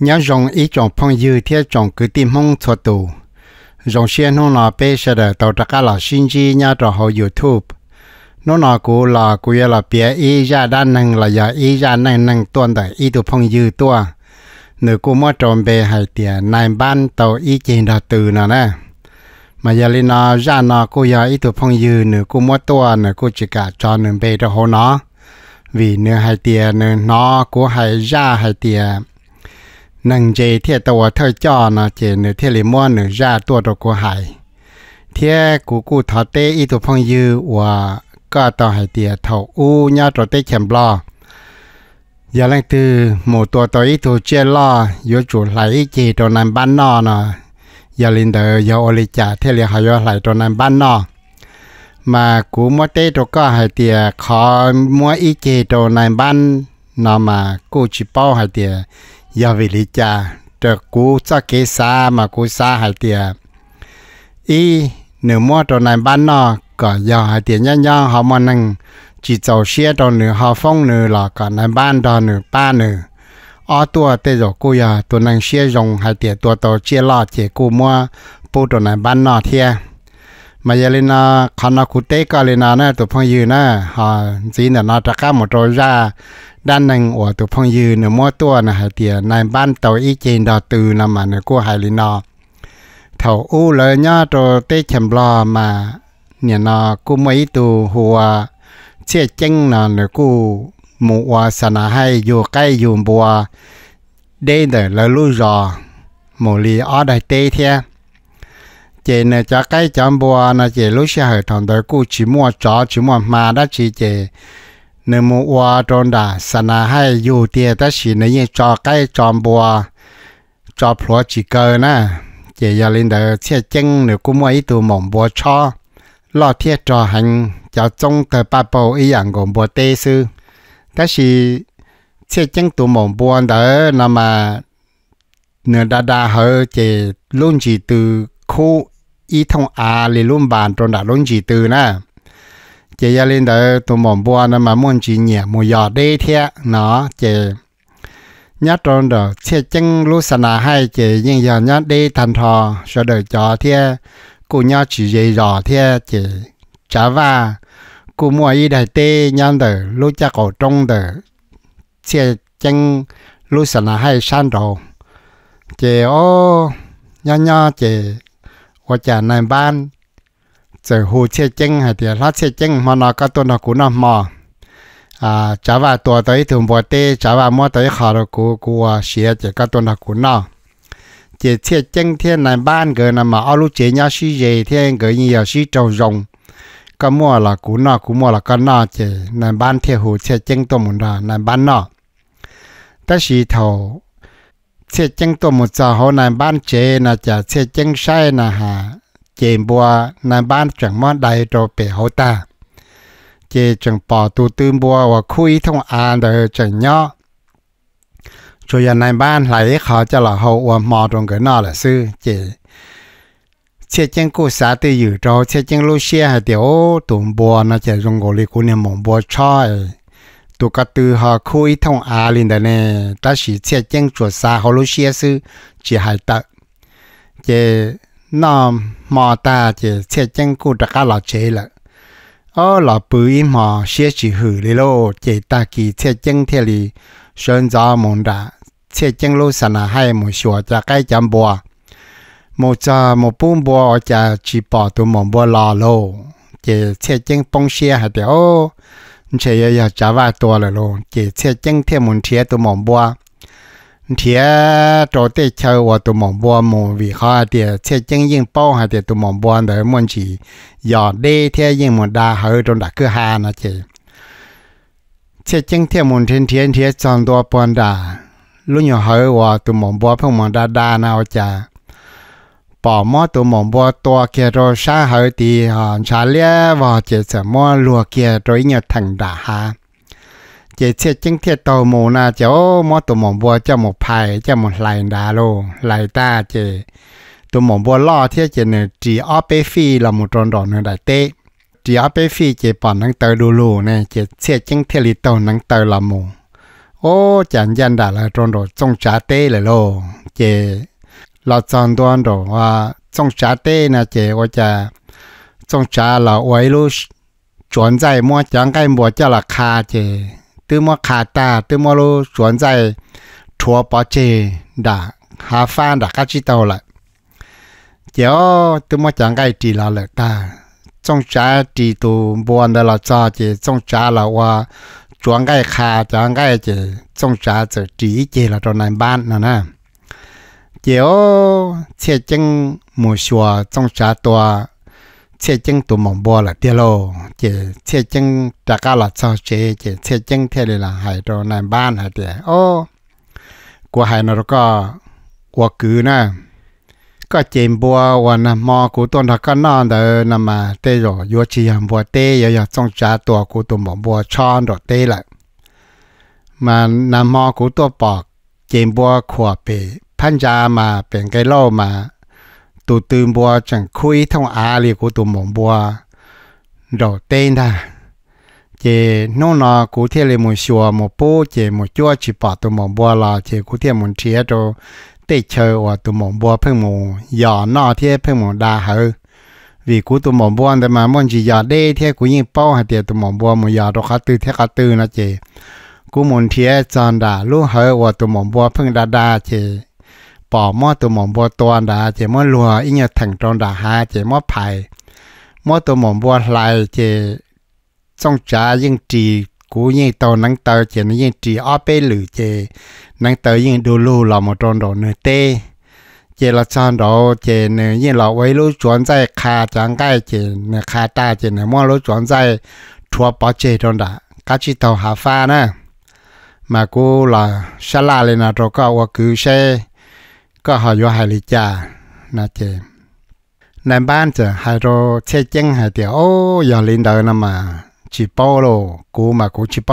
nhớ rong ý chọn phong dư thiết chọn cứ tìm mong cho tù rong xe nó là bê sẽ đợi tàu trạc là xin chi nhớ trò hồ youtube nó là cú là cú là bia ý ra đa năng là giả ý ra năng năng tuần tại ý tụ phong dư tua nữ cú mua trộm bê hải tiền nài ban tàu ý chênh đà từ nè nè mà giờ lên nó ra nó cô giờ ý tuổi phong dư nữa cô mua tua nữa cô chỉ cả cho nửa bề cho hồ nó vì nửa hai tiền nửa nó cô hai ra hai tiền nàng dê thiệt tàu thơ cho nó chỉ nửa thiệt lì mua nửa ra tua đồ của hải thiệt cú cú thọ tê y tụ phong dư và có tàu hải tiệt thầu u nhá trò tê chèm lo giờ lên từ một tua tàu y tụ chê lo yếu chủ lại chỉ đồ nằm bán nọ nọ giờ lên đời giờ ô lì chả thiệt lì hải yếu lại đồ nằm bán nọ mà cú mua tê đồ có hải tiệt khó mua y chỉ đồ nằm bán nọ mà cú chỉ bao hải tiệt giờ dạ vì lý cha trở cú cho kế xa mà cú xa hai tiền y nửa mua trò này bán nó có giờ hai tiền nhá nhau họ mà năng chỉ giàu xe trò nửa họ phong nửa là cả này bán đó nửa ba nửa ở tua tê rồi cô giờ tôi năng xe dùng hai tiền tua tàu chia lọ chỉ cô mua bố trò này bán nó thiệt มาเยลินาคานาคุเตกาเลนานะตัวพงยืนนะฮะจีนนาตะก้าหมดโรยาด้านหนึ่งอวตัวพงยืนเนื้อม้อตัวนะฮะเตียในบ้านเตาอีเจนดอตือนะมันเนื้อกู้ไฮลินาเถาอู้เลยย่อตัวเตเข็มรอมาเนี่ยนากู้ไม่ตัวหัวเชี่ยเจ้งนะเนื้อกู้หมู่วาสนาให้อยู่ใกล้อยู่บัวเด้เดอร์เลยลู่รอหมู่ลีอ้อได้เตเทีย chị nè cho cái chấm bùa nè chị lúc xe hơi thằng đời cũ chỉ mua chó chỉ mua mà đó chị chị nè mua hoa tròn đà sanh hay dù tiền ta chỉ nè như cho cái chấm bùa cho phuộc chỉ cơ nè chị giờ lên đời xe chân nè cũng mua ít đồ mỏng bùa cho lo thiết cho hành cho trong thời ba bộ ý dạng gồm bùa tê sư ta chỉ xe chân đồ mỏng bùa đó nè mà nửa đa đa hơi chị luôn chỉ từ khu ít thông à lì luôn bàn trong đã luôn chỉ từ nè chị gia lên đó tụi mồm bùa nó mà muốn chỉ nhẹ mùa giò đê thế nó chị nhớ trong đó xe chân lúc sanh là hai chị nhưng giờ nhớ đê thành thò sợ đời cho thế cô nhớ chỉ dây giò thế chị trả va cô mua ít đại tê nhớ đó lúc cha cổ trong đó xe chân lúc sanh là hai san đồ chị ô nhớ nhớ chị ว่าจะในบ้านจะหูเชี่ยเจ้งหายเดียรัดเชี่ยเจ้งมันก็ตัวนกูนอมออ่าจ้าว่าตัวตัวถึงบัวเต้จ้าว่ามัวตัวขาดกูกูเสียจะก็ตัวนกูนอเจีเชี่ยเจ้งเทียนในบ้านเกินมาเอาลูกเจียชี้เยเทียนเกินยี่ยชี้จงรงก็มัวละกูนอกูมัวละก็นอเจในบ้านเทียหูเชี่ยเจ้งตัวมุนดาในบ้านนอแต่สีเทา xe chân tôi một giờ hồ này ban chế là chả xe chân sai là hà chế bùa này ban chẳng món đại đồ bể hồ ta chế chẳng bỏ tù tư bùa và khui thông an đời chẳng nhỏ Cho nên này ban lại họ cho là hậu và mò trong cái nọ là sư chế xe chân cô xã tư dự trò xe chân lô xe hay tiểu tụng bùa nó chả dùng gỗ lì của niệm mộng bùa choi ตัวก็ตัวหาคุยท่องอาลินเดเนี่ยแต่สิเชี่ยจังจวดซาฮอลูเชียซื้อจีหายตักเจนอมมอตาเจเชี่ยจังกูตะก้าหล่อเชละอ๋อหล่อปุ๋ยหมอเชี่ยจีหือเลยโลเจตากีเชี่ยจังเทลีชนจอมงดาเชี่ยจังลูสนาให้หมูชัวจะใกล้จำบัวหมูจะหมูปุ้มบัวจะจีปอตัวหมอบัวหล่อโลเจเชี่ยจังปงเชียหายเดียว chế giờ giờ trả vài tua rồi luôn chỉ xe chân thêm một chế tụ mong bua chế chỗ tê chơi và tụ mong bua một vì khó thì xe chân yên bao hay thì tụ mỏng bua để muốn chỉ giờ đi theo yên một đa hơi trong đặc cứ hà nó chị xe chân thêm một thiên thiên thiên chọn tua bòn đà lúc nhỏ hơi và tụ mỏng bua phong mỏng đa đa nào chả bỏ mò tụ mỏng bò to kia rồi xa hơi thì hòn xa lia và chỉ sợ mò lùa kia rồi nhờ thằng đã ha chỉ sẽ chính thiết tàu mù na cháu mò tụ mỏng bò cho một cho một lại đã lô lại ta chỉ tụ mỏng bò lo thiết chỉ nè chỉ ở bê phi là một tròn đòn nữa đại tế chỉ ở bê phi chỉ bỏ năng tờ đu lù nè chỉ sẽ chính thiết lì tàu năng tờ là mù ô chẳng gian đã là tròn đồ trong trả tế lại lô chỉ เราจองัวนดว่าจงชาเต้นะเจว่าจะจงชาเราไว้รู้จวนใจมัวจังไก่บัวเจ้าละคาเจตื้อมัวคาตาตื้อมัวรู้จวนใจทัวปอเจด่าหาฟ้านด่ากัจจิตเอาละเจ้าตื้อมัวจังไก่ตีเราเลยตาจงชาตีตัวบัวเดลจอเจจงชาเราว่าจวนไก่คาจังไก่เจจงชาจะตีเจเราตอนในบ้านนะนะ有切经木说种啥多，切经都忙波了的喽。这切经大家了操这这切经贴的了还到那班还的哦，过还那个我哥呢。ก็เจมบัววันนะมอกูต้นทักก็นอนเดอนะมาเตยอยัวจีฮัมบัวเตยอยาจงจ้าตัวกูตัวหมอบัวช้อนดอเตยละมันนะมอกูตัวปอกเจมบัวขวบไปพันยามาเป็นไกล่อมาตวตื่นบัวจังคุยท่องอาลรีกูตัวมงบัวดอเต้น่าเจน้นอกูเทียเลมชัวมูปูเจมูจั่วจีปอตัวมมงบัวลาเจกูเทียมุนเทียโตเตเชอว่าตัวมมงบัวเพิ่งมูย่อนอเทียเพิ่งมูดาเหอวิกูตัวมงบัวแต่มามันจียาอเด้เทียกูยิ่งเป้าหาเตียตัวมงบัวมูหยาดอกคาตือเทียคตือนะเจกูมุนเทียจอนดาลูกเหอว่าตัวมงบัวเพิ่งดาดาเจ bỏ mò tụ mỏng bò toàn đã chỉ mò lùa ý nhờ tròn đã ha chỉ mò phải mò tụ mỏng bò lại chỉ trong trà nhưng trì cú như tàu nắng tàu chỉ nó nhưng trì ở lử chỉ nắng tàu nhưng đồ lù là tròn đồ nửa tê chỉ là tròn đồ chỉ nửa nhưng là với lũ chuẩn dây khá chẳng cái chỉ nửa khá ta chỉ nửa mò lũ chuẩn bỏ chế tròn đã cá chỉ tàu hà pha nè mà cô là xa la lên là rồi có cứ xe ก็หอยหายลิจานะเจในบ้านจะหายโรเชจังหายเดียวโอ้ยอลินเดินมาชิปโปโลกูมากูชิปโป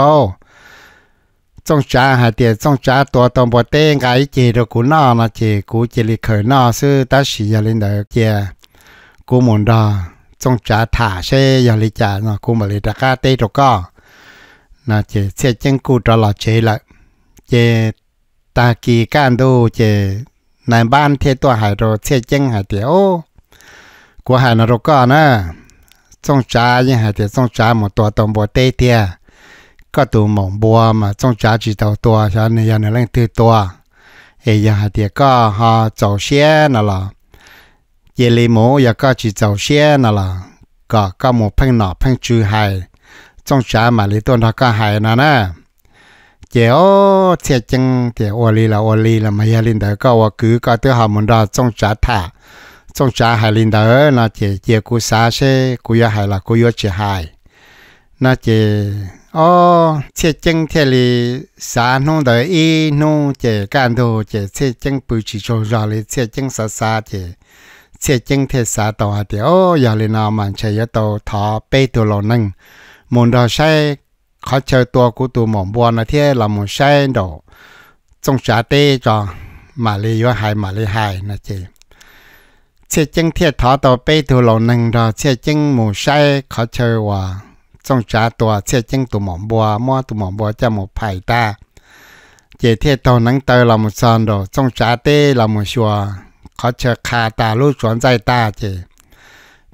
จงจ้าหายเดียวจงจ้าตัวตองบัวเต้งไกเจโรกูนอนะเจกูเจริเขยนอซื้อตาสียอลินเดินเจกูหมุนดอจงจ้าถ่าเชยอลิจาเนาะกูมาเลยตะก้าเต้ตก็นะเจเชจังกูตลอดเชละเจตากีก้านดูเจนายบ้านเทตัวหายโรเชเจงหายเตียวกูหายนรกก็นะจงจ้ายังหายเตียวจงจ้าหมดตัวตรงบัวเตเตียก็ตัวหมองบัวมาจงจ้าจีตัวตัวฉันเนี่ยในเรื่องตัวตัวเอ้ยหายเตียก็หาเจ้าเชี่ยน่ะล่ะเยลิโมอยากก็จีเจ้าเชี่ยน่ะล่ะก็ก็หมดเพ่งหนอเพ่งจือหายจงจ้ามาเลยตัวนักก็หายน่ะนะ chéo xe chân thì ô li là ô li là mấy ya linh đó có cứ có tới hàm mình ra trong trả thả trong trả hai linh đó là chỉ chỉ cú xa xe cú ya hai là cú ya chỉ hai là chỉ ô xe chân thì li xa nông đó y nông chỉ can đồ chỉ xe chân bự chỉ cho ra li xe chân xa xa chỉ xe chân thì xa tàu thì ô ya linh nào mà chạy ya tàu thọ bê tàu lò nâng môn đó xe เขาเจอตัวกูตัวหมอบัวนะที่เลาหมูใช่ดอกจงชาเตจอมาเลยว่าหายมาเลยหายนะเจเชื่อจึงเทียทอต่อไปตัวเราหนึ่งดอกเชื่อจึงหมูใช่เขาเจอว่าจงชาตัวเชื่อจึงตัวหมอบัวมั่วตัวหมอบัวจะหมดไผ่ตาเจเทียตอนนั้นเตอลำาืมซอนดอกจงชาเตลเราหมชัวเขาเช่อคาตาลูกสวนใจตาเจ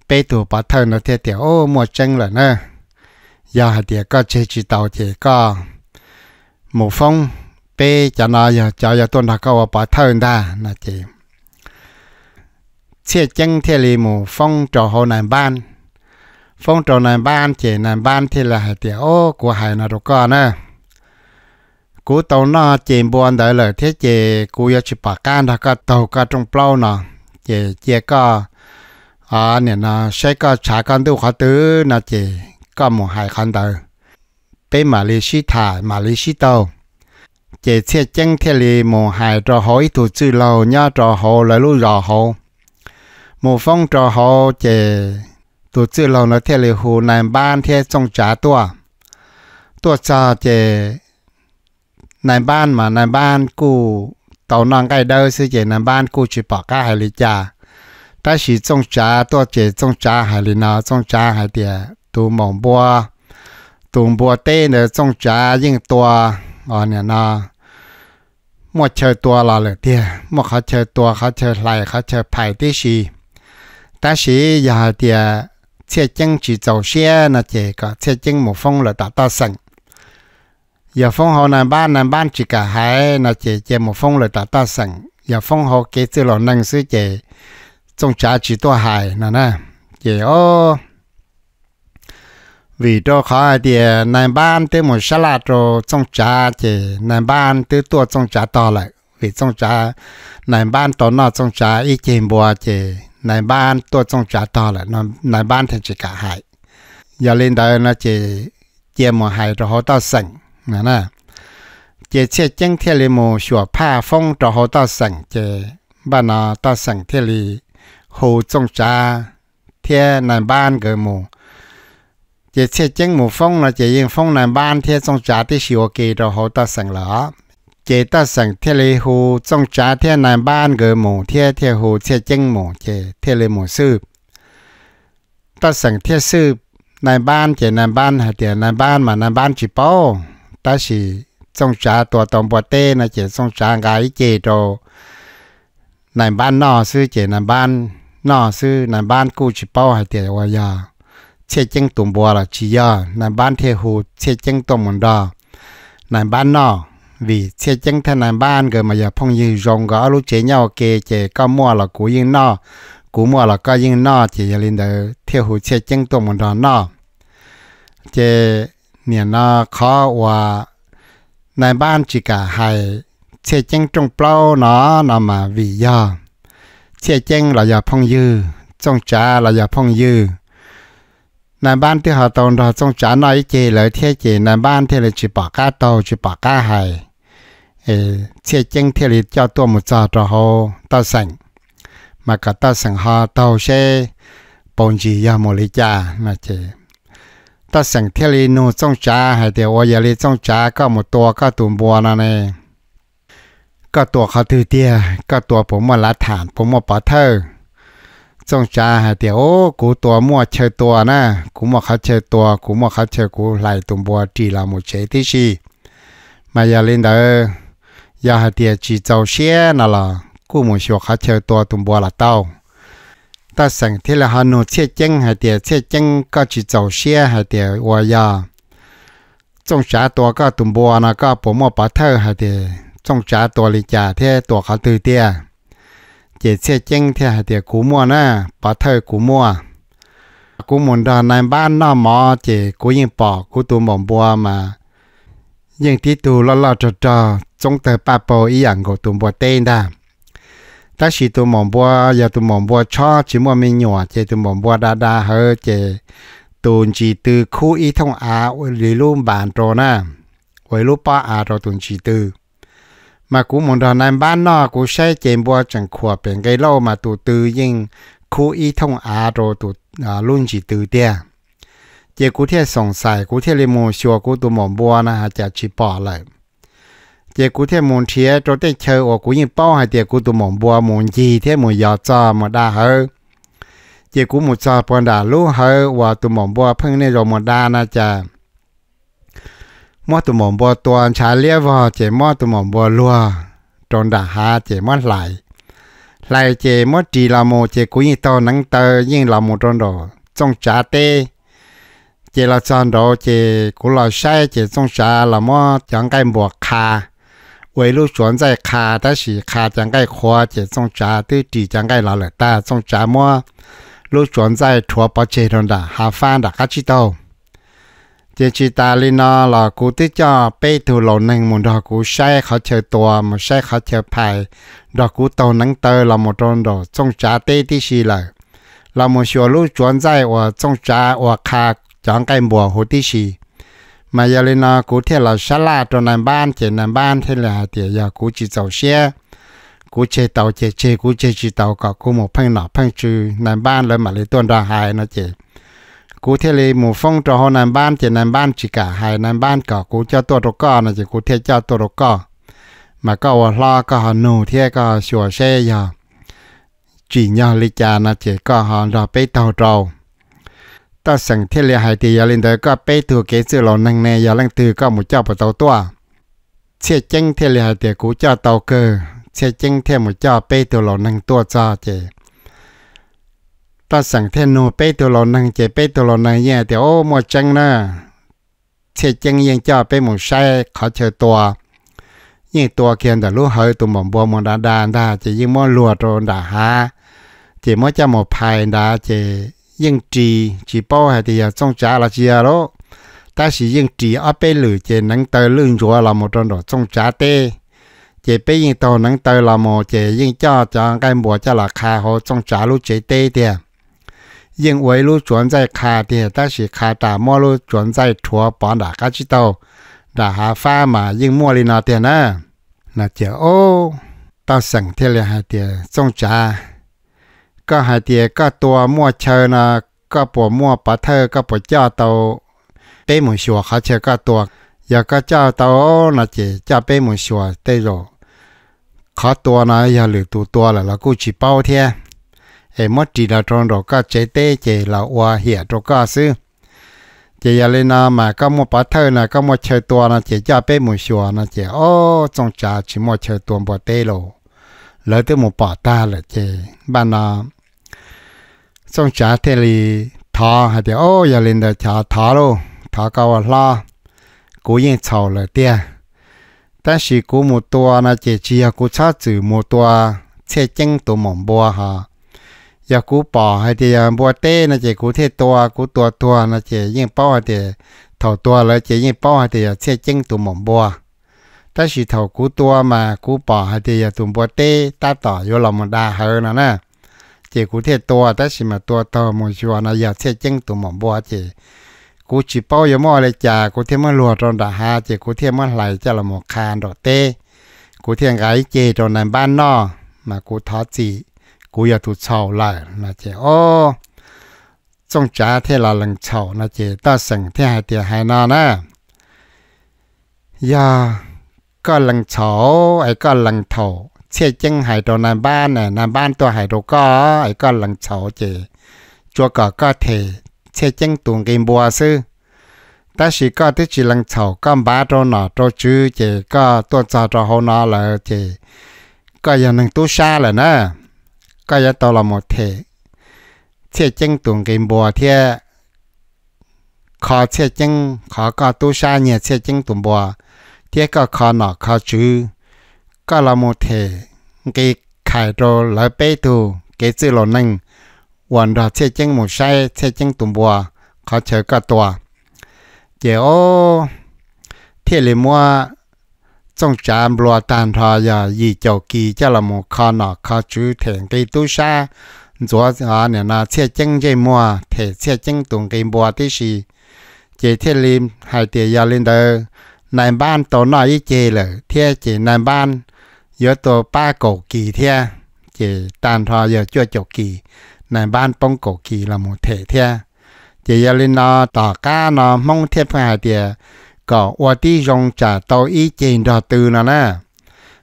ไปตัวปะเทอนะเทียเตียวโอ้หมดจึงเลยเนอะ giờ thì có chế chỉ tàu thì có một phong bê cho nó giờ cho giờ tuần đã có bỏ thơ ra là chị chia chân thì li một phong trò hồ này ban phong trò này ban chỉ này ban thì là hải tiểu ô của hải nào được con nữa cú tàu nó chỉ buồn đợi lời thế chỉ cú giờ chỉ bỏ can đã có tàu có trong plau nó chỉ chỉ có à nè nó có trả con tu khó tứ nó chỉ ก็มุ่งหายคันเตอร์เป็นมาเลเซียถ่ายมาเลเซียโตเจเชียจังเทลีมุ่งหายจอหอยถูจื้อเราย่อจอหอและลู่จอหอมุ่งฟ้องจอหอเจถูจื้อเราเนาะเทลีหูในบ้านเทจงจ๋าตัวตัวจอเจในบ้านมาในบ้านกูเต่านองไก่เดอซื้อเจในบ้านกูจีปอกก้าหายลิจ่า但是种家多些种家还里呢，种家还点 tu mong bua tu bua tê nè trong trà yên tua à nè na mua chơi tua là lợi tiền mua khá chơi tua khá chơi lại khá chơi phải tí gì ta sĩ giờ thì chế chân chỉ dầu xe là chỉ có chế chân một phong là đã ta sẵn giờ phong hồ này ban này ban chỉ cả hai là chế chỉ một phong là đã ta sẵn giờ phong hồ kế từ lò năng sư chỉ trong trà chỉ tua hài là nè chỉ ô oh, vì đó khó thì ờ, nàn ban tới một sáu lát rồi trong trà thì nàn ban tới tua trong trà to lại vì trong trà nàn ban to nó trong trà ít chìm bùa thì nàn ban tua trong trà to lại nó nàn ban thì chỉ cả hại giờ lên đời nó chỉ chia một hại rồi họ to sành nè nè chỉ chỉ chân thiên lý một sửa pha phong rồi họ to sành chỉ bà nó to sành thiên lý hồ trong trà thiên nàn ban cái một จะเช่เจ้งหมูฟงนะาจะยิงฟงในบ้านเทียงจ่าที่ชิวเกเราตัดสังหลอเจตสังเทเลหูจงจ่าเทนายนบ้านเกอหมูเทเทหูเชเจ้งหมูเจเทเลหมูซืบตสังเทซืบนายบ้านเจนายบ้านหาเดียนายบ้านมานายบ้านจิโป้ตาสีจงจ่าตัวตองบัวเต้นะเจจงจ่ากายเจโตนายบ้านนอซื้อเจนายบ้านนอซื้อนายบ้านกู้จิโป้หาเดียวายา chế chân tụng bùa là chỉ do nàng ban thế hồ chế chân tụng mòn đò nàng ban nọ vì chế chân thân nàng ban gờ mà giờ phong như rong gõ lúc chế nhau kê, chế có mua là cú yên nọ cú mua là có yên nọ chỉ giờ linh đỡ thế hồ chế chân tụng mòn đò nọ chế niệm nọ khó và nàng ban chỉ cả hai chế chân trong bao nó nó mà vì do chế chân là giờ phong dư trong trà là giờ phong dư นบ้านที่เาตนเราจงจาน้อยเจเลยเที่เจนบ้านเที่เลาจปาก้าโตจปากาไฮเอเชี่ยเจงเที่เลยเจ้าตัวมุจาตัวโฮตัวสังมาก็ตัสังหอตัวเชปงจียามมลิจานะเจตัสังเที่เลยนูจงจาให้เดีอยวาลีจงจาก็มุตัวก็ตุ่มบัวนั่นเองก็ตัวเขาตือเตียก็ตัวผมมาละฐานผมมาปอเธอ trong cha hà tiểu ô cú tua mua chơi tua na cú mua khá chơi tua cú mua khá chơi cú lại tụm bùa chỉ là một chế thế gì mà giờ lên đó giờ hà tiểu chỉ giàu xe nà là cú mua sửa khá chơi tua tụm bùa là tao ta sang thế là hà nội xe chân hà tiểu chơi chân có chỉ giàu xe hà tiểu hoa ya trong cha tua có tụm bùa na có bố mua bát thơ hà tiểu trong cha tua lì cha thế tua khá tư tiền chế xe chênh thì hạt tiền cú mua nè bỏ thời cú mua cú muốn đó này bán nó mò chế cú yên bỏ cú tu mỏng bùa mà nhưng tí tu lo lo trò trò trong tờ ba bộ ý ảnh của tu bùa tên đà ta chỉ tu mỏng bùa giờ tu mỏng bùa cho chỉ mua mình nhỏ chế tu mỏng bùa đa đa hơ chế tu chỉ từ khu y thông á lì luôn bàn trò nè với lúc ba á rồi tu chỉ từ มากูมุนดอนในบ้านนอกูใช้เจมบัวจังขวบเป็นไกโลมาตูตือยิงคูอีทงอาโรตูรุ่นจีตือเตี้ยเจกูเทียสงสัยกูเทียรมูชัวกูตูหมอบัวนะฮะจะชิปอเลยเจกูเทียมุนเทียโจเตเชอโอกูยิงป้อให้เตียกูตูหมอบัวมุนจีเทียมุยอจอมาด้าเฮอเจกูมุดจอปอนดาลูเฮอว่าตูหมอบัวเพิ่งในโรมดานะจ๊ะมอตุมอมบัวตัวชาเลียวเจมอตุมอมบัวลัวจนด่าหาเจมอไหลไหลเจมอตีลาโมเจกุยตอนังเตยิ่งลาโมจนดอจงจ่าเตเจลาจอนดอเจกุลาใช้เจจงจ่าลาโมจังไกบวกคาวัยรุ่นสวนใจคาแต่สีคาจังไกคาเจจงจ่าตื้อตีจังไกลาเลต้าจงจ่ามอลูกสวนใจทัวปอเจดนดาหาฟานดาคาชิโต chỉ chỉ ta li nó là cú tí cho bê thủ lộ nâng một đó cú xe khó chờ tùa một xe khó chờ phải đó cú tàu nắng tơ là một tròn đó trong trà tê tí xì lợ là một số lúc chuẩn dài và trong trà và khà chọn cái mùa hồ tí xì mà giờ li nó cú thế là xa la cho nằm ban chỉ nằm ban thế là thì giờ cú chỉ tàu xe cú chơi tàu chơi chơi cú chơi chỉ tàu có cú một phăng nọ phăng trừ nằm ban lên mà lấy tuần ra hai nó chơi กูเทเลยหมู่ฟงจะหนานบ้านเจนานบ้านจิกะหายนานบ้านก่อกูเจ้าตัวรก็นะจิกูเทเจ้าตัวรก็มาก็ว่าลอก็หนูเทก็ชัวเชยอจีนยอลิจานะเจก็หอนรอไปเตาเราต่อสังเทเลยหายตียาลินเดก็ไปถูกเกสือหลอนังเนยาลังตือก็หมู่เจ้าปะเตาตัวเชี่ยเจ้งเทเลยหายตีกูเจ้าเตาเกอเชี่ยเจ้งเทหมู่เจ้าไปตัวหลอนังตัวจ้าเจ ta sẵn thêm nụ bê tù lò năng chế bê tù lò năng nhẹ thì ô mô chân nè chế chân yên cho bê mù sai khó chơi tùa nhưng tùa kiên đã lú hơi tù mộng bùa mù đà đà đà chế yên mô lùa rồi đà hà chế mô cha mô phai đà chế yên trì chỉ bó hà thì trong trả là chìa đó ta chỉ yên trì ở bê lử chế nâng tờ lưng rùa là một trong đó trong trả tê chế bê yên tàu nâng tờ là một chế yên cho cho cái mùa cho là khai hồ trong trả lúc chế tê tiền 因为路转在卡的，但是卡打马路转在车帮大家知道，大下发嘛，因莫里那点呢，那就哦，到省天了还得种茶，ก็还得ก็ตัวมั่วเชอนะก็ปวมั่วปะเธอก็ปวเจ้าโตเป้หมูชัวเขาเชอก็ตัวอยากก็เจ้าโตนะเจเจ้าเป้หมูชัวเตโรเขาตัวนะอย่าหรือตัวตัวแหละแล้วกูจีเป้าเทีย ai mất chỉ là trong đó các chế tê chế là hoa hiệp cho các sư chế giờ lên na mà các mua bát thơ na các mua chơi tua na chế cha bé mua xua na chế ô trong cha chỉ mua chơi tua bỏ tê lo lỡ tới mua bỏ ta là chế bạn nào trong trà thế thì thọ hay thì ô giờ lên là trà thọ luôn thọ cao à la cố yên chầu là tia ta chỉ cố một tua là chế chia à cố cha chữ một tua chế chân tổ mỏng bò ha giờ cú bỏ hay thì bùa tê là chỉ cú thế to cú to to là chỉ những bao thì thầu to là chỉ những bao thì sẽ chân tụ mỏng bùa ta chỉ thầu cú to mà cú bỏ hay thì tụ bùa tê ta tỏ vô lòng mà hơn nữa nè chỉ cú thế to ta chỉ mà to to một chùa là giờ sẽ chân tụ mỏng chỉ cú chỉ bao giờ mọi lại chả cú thế mà lùa trong đã ha chỉ cú thế mà lại cho là một khan đỏ cú thế gái chê trong này ban no mà cú thó chỉ กูอยากถูกเฉาไหลนะเจ้โอ้จงจ้าเทลาลังเฉานะเจ้ตาสังเทหายเตียหายนานะยาก็ลังเฉาไอ้ก็ลังเถาเชี่ยจังหายตัวนานบ้านน่ะนานบ้านตัวหายตัวก็ไอ้ก็ลังเฉาเจ้จัวก็ก็เทเชี่ยจังตุงกินบัวซื้อ但是个的只能炒干巴着呢，着煮这个多炸着好拿了这，个也能多杀了呢。ก็ยังตัวเราหมดเทเชี่ยจังตุงกินบัวเทียขอเชี่ยจังขอก็ตู้ชาเนี่ยเชี่ยจังตุงบัวเทียก็ขอหนอขอจื้อก็เราหมดเทกิไข่โดแล้วไปตูเกจื้อหลนึงวันเราเชี่ยจังหมดใช้เชี่ยจังตุงบัวขอเชื่อก็ตัวเจ้าเทียเลยมัว trong trạm lúa tàn thọ giờ gì chầu kỳ cho là một kho nọ kho chữ thèn cây tu sa rồi họ à, nè là xe chân dây mua thể xe chân tuồng cây bùa thế gì chế thiết lim hai tiền giờ lên đời nay ban tổ nói với chế là thiết chế nay ban giờ tổ ba cổ kỳ thiết chế tàn thọ giờ chưa chầu kỳ nay ban bông cổ kỳ là một thể thiết chế giờ lên nó tỏ cá nó mong thiết phải hai tiền có ua tí rong trả tàu ý chèn đò từ nè nè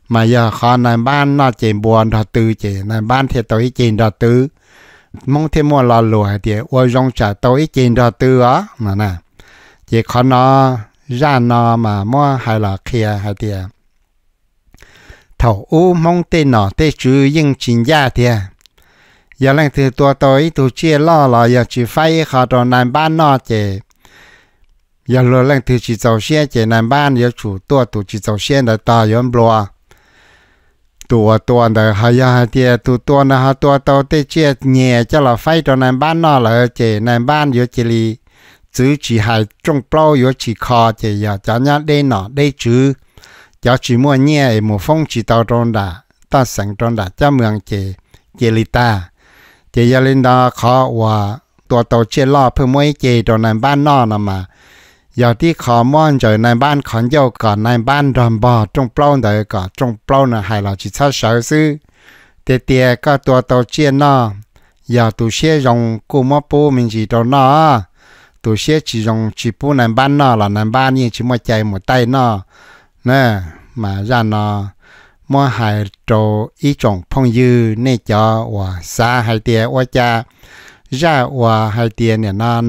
mà giờ khó này ban nó chèn buồn đò từ chèn này ban thì tàu ý chèn đò từ mong thêm mua lò lùa thì ua rong trả tàu ý chèn đò từ á mà nè chỉ khó nó ra nó mà mua hay là kia hay thì thầu u mong tên nó tên chú yên chính gia thì giờ lần thứ tua tới tôi chia lo là giờ chú phải khó trò này ban nó chèn giờ lo lắng thì chỉ tàu xe chạy nam ban giờ chủ tua tụ chỉ tàu xe là ta yếm lo tua tua là hay hai tia tu tua là hai tua tàu tê chia nhẹ cho là phải cho nam ban nọ là chạy nam ban giờ chỉ li chứ chỉ hai trong bao giờ chỉ khó chạy giờ cho nhá đây nọ đây chứ cho chỉ mua nhẹ một phong chỉ tàu tròn đã ta sẵn tròn đã cho mượn chạy chạy li ta chạy giờ lên đó khó và tua tàu chia lo phải mới chạy cho nam ban mà giờ đi khó mòn rồi này ban khẩn dâu cả này ban rầm bò trong bao đời cả trong bao là hay là chỉ sao sợ sư tiề tiề cả tua tàu chia nó giờ tụ xe rồng cô mò bố mình chỉ đâu nó tụ xe chỉ rồng chỉ bố này ban nó là này ban nhưng chỉ mua chạy một tay nó nè mà ra nó mua hải trầu ý trọng phong dư nè cho và xa hai tiề và cha ra và hai nè nó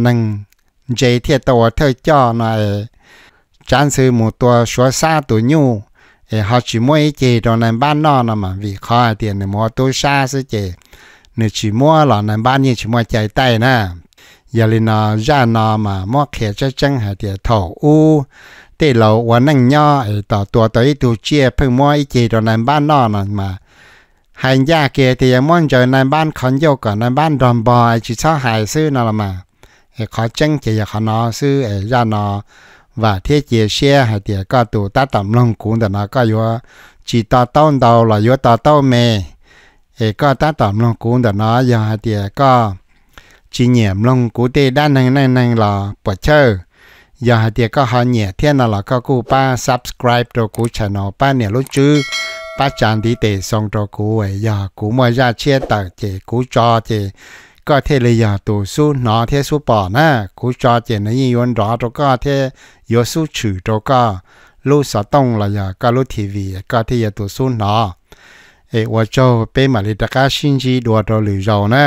chế thiệt tổ theo cho này chán sư một tổ số xa tổ nhu thì họ chỉ mua chế đồ này bán nọ là mà vì khó tiền này mua tổ xa sư chế nếu chỉ mua là này bán như chỉ mua chạy tay nè giờ lên nó ra nó mà mua khé cho chân hay tiền thổ u tê lâu và năng nho thì tổ tổ tới tổ chia phương mua chế đồ này bán nọ là mà hành gia kia thì muốn chơi này ban khẩn vô cả này bán đòn bò chỉ sao hại sư nó mà khó chân chỉ khó nó sư ra nó và thế chia xe hay thì có tụ ta tầm lòng cũng được nó có vô chỉ ta tao đầu là vô ta tao mè thì có ta tầm lòng cũng được nó giờ hay thì có chỉ nhiệm lòng cũng tê đa năng năng năng là bỏ chơi giờ hay thì có họ nhẹ thiên là có cụ ba subscribe cho cụ channel ba nhẹ lúc chứ ba chàng đi tệ xong cho cụ ấy giờ cụ mới ra chia tờ chỉ cụ cho chỉ ก็เทเลยาตัวสู้นาเทสู้ป่านะกูจะเจนในยนรอตัวก็เทยสู้ชื่อตัวก็ลู่สะต้องละยาก็ลู่ทีวีก็เทยตัวสู้นอเอวเจ้าเป็นมาลิตกาชินจีดัวตัวหรือเ้านะ